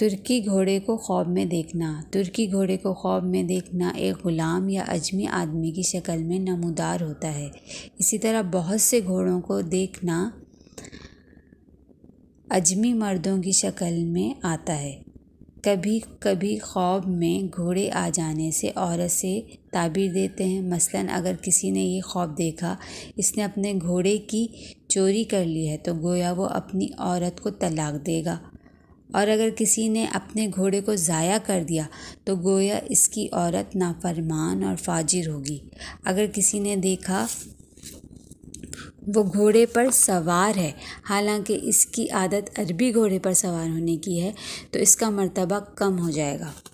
तुर्की घोड़े को ख्वाब में देखना तुर्की घोड़े को ख्वाब में देखना एक ग़ुलाम या अजमी आदमी की शक्ल में नमूदार होता है इसी तरह बहुत से घोड़ों को देखना अजमी मर्दों की शक्ल में आता है कभी कभी ख्वाब में घोड़े आ जाने से औरत से ताबीर देते हैं मसलन अगर किसी ने ये ख्वाब देखा इसने अपने घोड़े की चोरी कर ली है तो गोया वो अपनी औरत को तलाक देगा और अगर किसी ने अपने घोड़े को ज़ाया कर दिया तो गोया इसकी औरत नाफरमान और फाजिर होगी अगर किसी ने देखा वो घोड़े पर सवार है हालांकि इसकी आदत अरबी घोड़े पर सवार होने की है तो इसका मर्तबा कम हो जाएगा